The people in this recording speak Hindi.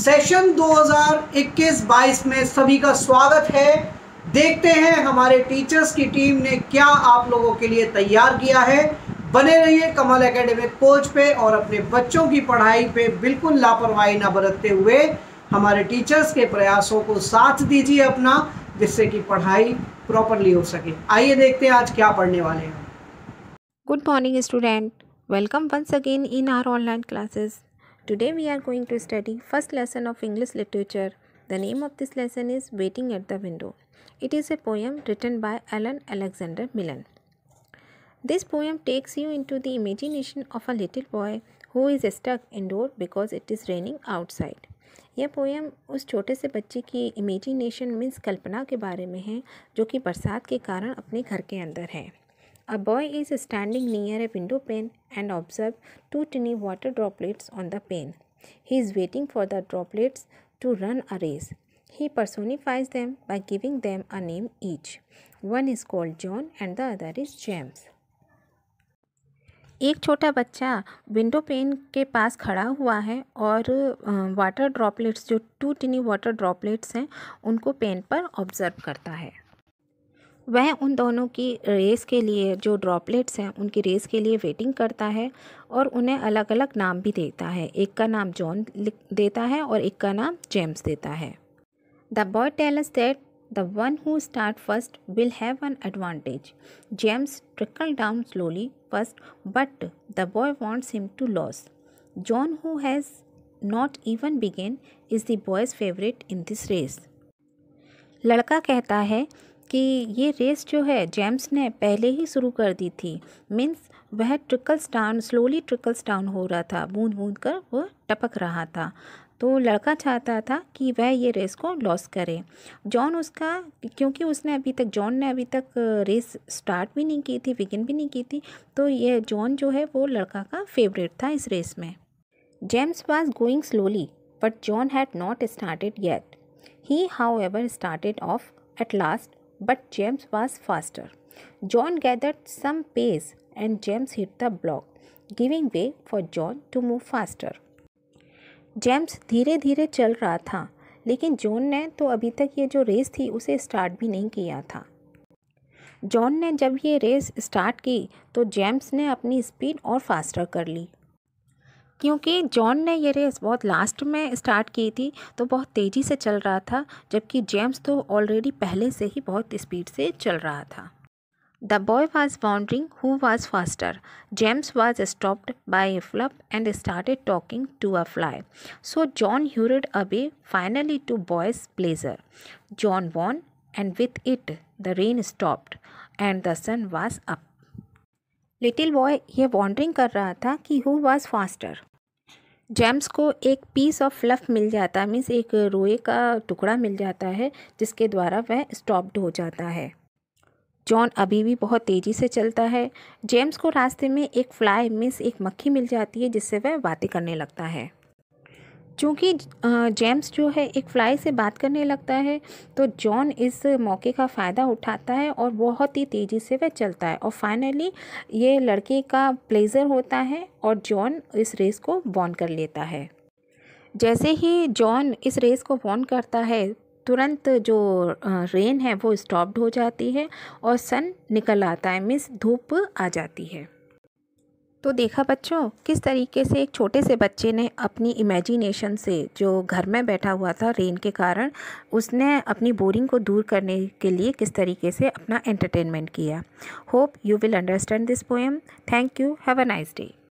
सेशन 2021-22 में सभी का स्वागत है देखते हैं हमारे टीचर्स की टीम ने क्या आप लोगों के लिए तैयार किया है बने रहिए कमल एकेडमी कोच पे और अपने बच्चों की पढ़ाई पे बिल्कुल लापरवाही ना बरतते हुए हमारे टीचर्स के प्रयासों को साथ दीजिए अपना जिससे कि पढ़ाई प्रॉपरली हो सके आइए देखते हैं आज क्या पढ़ने वाले हैं good morning student welcome once again in our online classes Today we are going to study first lesson of English literature. The name of this lesson is Waiting at the Window. It is a poem written by Alan Alexander Millan. This poem takes you into the imagination of a little boy who is stuck indoor because it is raining outside. यह पोएम उस छोटे से बच्चे की इमेजिनेशन मीन्स कल्पना के बारे में है जो कि बरसात के कारण अपने घर के अंदर है A boy is standing near a window pane and observes two tiny water droplets on the pane. He is waiting for the droplets to run a race. He personifies them by giving them a name each. One is called John and the other is James. एक छोटा बच्चा विंडो पेन के पास खड़ा हुआ है और वाटर ड्रॉपलेट्स जो टू टिनी वाटर ड्रॉपलेट्स हैं उनको पेन पर ऑब्ज़र्व करता है वह उन दोनों की रेस के लिए जो ड्रॉपलेट्स हैं उनकी रेस के लिए वेटिंग करता है और उन्हें अलग अलग नाम भी देता है एक का नाम जॉन देता है और एक का नाम जेम्स देता है the boy tells that the one who start first will have an advantage James trickle down slowly first but the boy wants him to lose John who has not even began is the boy's favourite in this race लड़का कहता है कि ये रेस जो है जेम्स ने पहले ही शुरू कर दी थी मीन्स वह trickles down slowly trickles down हो रहा था बूंद बूंद कर वह टपक रहा था तो लड़का चाहता था कि वह ये रेस को लॉस करे जॉन उसका क्योंकि उसने अभी तक जॉन ने अभी तक रेस स्टार्ट भी नहीं की थी बिगिन भी नहीं की थी तो ये जॉन जो है वो लड़का का फेवरेट था इस रेस में James was going slowly but John had not started yet he however started off at last but James was faster. John gathered some pace and James hit the block, giving way for John to move faster. James धीरे धीरे चल रहा था लेकिन जॉन ने तो अभी तक ये जो रेस थी उसे स्टार्ट भी नहीं किया था जॉन ने जब ये रेस स्टार्ट की तो जेम्स ने अपनी स्पीड और फास्टर कर ली क्योंकि जॉन ने ये रेस बहुत लास्ट में स्टार्ट की थी तो बहुत तेज़ी से चल रहा था जबकि जेम्स तो ऑलरेडी पहले से ही बहुत स्पीड से चल रहा था the boy was wondering who was faster James was stopped by a flop and started talking to a fly so John hurried away finally to boy's pleasure John won and with it the rain stopped and the sun was up little boy ये वॉन्ड्रिंग कर रहा था कि हु वॉज फास्टर जेम्स को एक पीस ऑफ फ्लफ मिल जाता है मीन्स एक रोए का टुकड़ा मिल जाता है जिसके द्वारा वह स्टॉप्ड हो जाता है जॉन अभी भी बहुत तेज़ी से चलता है जेम्स को रास्ते में एक फ्लाई मिस एक मक्खी मिल जाती है जिससे वह बातें करने लगता है चूँकि जेम्स जो है एक फ्लाई से बात करने लगता है तो जॉन इस मौके का फ़ायदा उठाता है और बहुत ही तेज़ी से वह चलता है और फाइनली ये लड़के का प्लेजर होता है और जॉन इस रेस को वॉन कर लेता है जैसे ही जॉन इस रेस को वॉन करता है तुरंत जो रेन है वो स्टॉप्ड हो जाती है और सन निकल आता है मीन्स धूप आ जाती है तो देखा बच्चों किस तरीके से एक छोटे से बच्चे ने अपनी इमेजिनेशन से जो घर में बैठा हुआ था रेन के कारण उसने अपनी बोरिंग को दूर करने के लिए किस तरीके से अपना एंटरटेनमेंट किया hope you will understand this poem thank you have a nice day